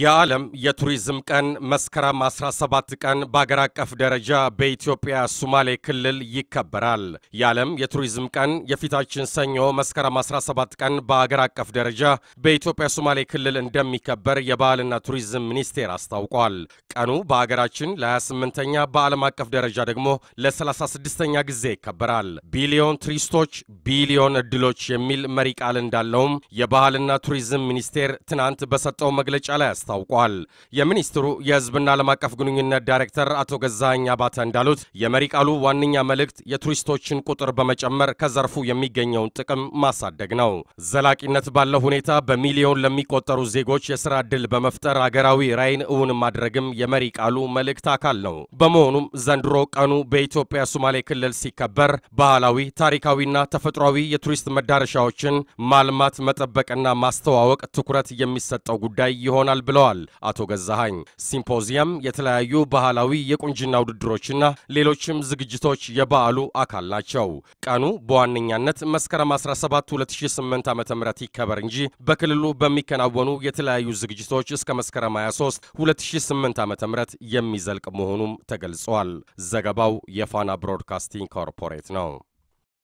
የዓለም የቱሪዝም ቀን መስከረም 17 ቀን በአገር አቀፍ ደረጃ በኢትዮጵያ ሱማሌ ክልል ይከበራል። የዓለም የቱሪዝም ቀን የፊታችን ሰኞ መስከረም 17 ቀን በአገር አቀፍ ደረጃ በኢትዮጵያ ሱማሌ ክልል እንደሚከበር የባህልና ቱሪዝም ሚኒስቴር አስታውቋል። ቀኑ በአገራችን ለ28ኛ በዓለም አቀፍ ደረጃ ደግሞ ለ36ኛ ጊዜ ይከበራል። ቢሊዮን ቱሪስቶች ቢሊዮን እድሎች የሚል መሪ ቃል እንዳለውም የባህልና ቱሪዝም ሚኒስቴር ትናንት በሰጠው መግለጫ ላይ አስታውቋል። የሚኒስትሩ የህዝብና ዓለም አቀፍ ግንኙነት ዳይሬክተር አቶ ገዛኸኝ አባተ እንዳሉት የመሪ ቃሉ ዋነኛ መልእክት የቱሪስቶችን ቁጥር በመጨመር ከዘርፉ የሚገኘውን ጥቅም ማሳደግ ነው። ዘላቂነት ባለው ሁኔታ በሚሊዮን ለሚቆጠሩ ዜጎች የስራ ዕድል በመፍጠር አገራዊ ራዕይን እውን ማድረግም የመሪ ቃሉ መልእክት አካል ነው። በመሆኑም ዘንድሮ ቀኑ በኢትዮጵያ ሶማሌ ክልል ሲከበር ባህላዊ፣ ታሪካዊና ተፈጥሯዊ የቱሪስት መዳረሻዎችን ማልማት መጠበቅና ማስተዋወቅ ትኩረት የሚሰጠው ጉዳይ ይሆናል ብለዋል አቶ ገዛሃኝ። ሲምፖዚየም የተለያዩ ባህላዊ የቁንጅና ውድድሮችና ሌሎችም ዝግጅቶች የበዓሉ አካል ናቸው። ቀኑ በዋነኛነት መስከረም 17 2008 ዓ ም ይከበር እንጂ በክልሉ በሚከናወኑ የተለያዩ ዝግጅቶች እስከ መስከረም 23 2008 ዓ ም የሚዘልቅ መሆኑም ተገልጿል። ዘገባው የፋና ብሮድካስቲንግ ኮርፖሬት ነው።